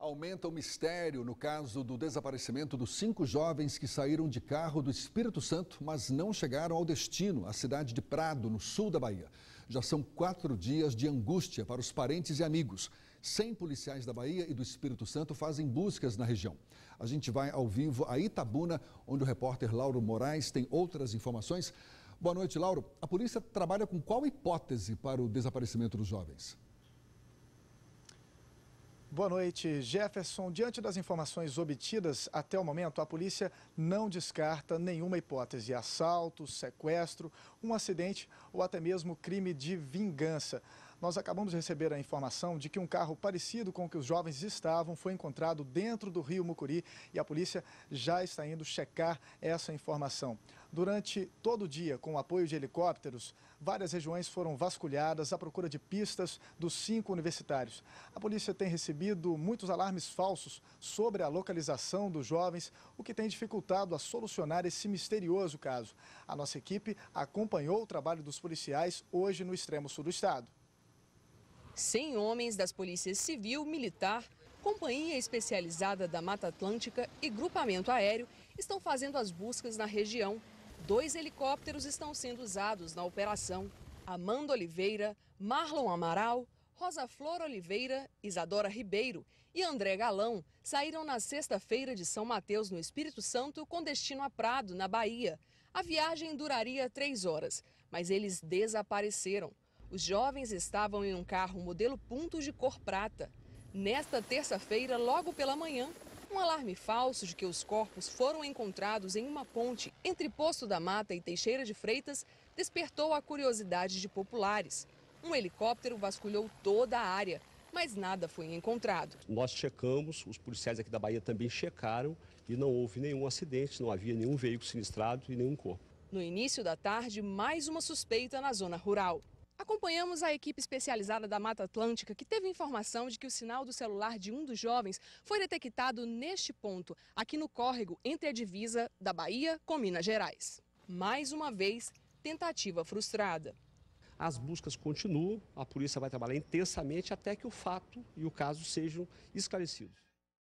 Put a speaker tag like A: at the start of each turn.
A: Aumenta o mistério no caso do desaparecimento dos cinco jovens que saíram de carro do Espírito Santo, mas não chegaram ao destino, a cidade de Prado, no sul da Bahia. Já são quatro dias de angústia para os parentes e amigos. Cem policiais da Bahia e do Espírito Santo fazem buscas na região. A gente vai ao vivo a Itabuna, onde o repórter Lauro Moraes tem outras informações. Boa noite, Lauro. A polícia trabalha com qual hipótese para o desaparecimento dos jovens?
B: Boa noite, Jefferson. Diante das informações obtidas até o momento, a polícia não descarta nenhuma hipótese: assalto, sequestro, um acidente ou até mesmo crime de vingança. Nós acabamos de receber a informação de que um carro parecido com o que os jovens estavam foi encontrado dentro do rio Mucuri e a polícia já está indo checar essa informação. Durante todo o dia, com o apoio de helicópteros, várias regiões foram vasculhadas à procura de pistas dos cinco universitários. A polícia tem recebido muitos alarmes falsos sobre a localização dos jovens, o que tem dificultado a solucionar esse misterioso caso. A nossa equipe acompanhou o trabalho dos policiais hoje no extremo sul do estado.
C: 100 homens das polícias civil, militar, companhia especializada da Mata Atlântica e grupamento aéreo estão fazendo as buscas na região. Dois helicópteros estão sendo usados na operação. Amanda Oliveira, Marlon Amaral, Rosa Flor Oliveira, Isadora Ribeiro e André Galão saíram na sexta-feira de São Mateus, no Espírito Santo, com destino a Prado, na Bahia. A viagem duraria três horas, mas eles desapareceram. Os jovens estavam em um carro modelo Punto de cor prata. Nesta terça-feira, logo pela manhã, um alarme falso de que os corpos foram encontrados em uma ponte entre Poço da Mata e Teixeira de Freitas despertou a curiosidade de populares. Um helicóptero vasculhou toda a área, mas nada foi encontrado.
D: Nós checamos, os policiais aqui da Bahia também checaram e não houve nenhum acidente, não havia nenhum veículo sinistrado e nenhum corpo.
C: No início da tarde, mais uma suspeita na zona rural. Acompanhamos a equipe especializada da Mata Atlântica, que teve informação de que o sinal do celular de um dos jovens foi detectado neste ponto, aqui no córrego entre a divisa da Bahia com Minas Gerais. Mais uma vez, tentativa frustrada.
D: As buscas continuam, a polícia vai trabalhar intensamente até que o fato e o caso sejam esclarecidos.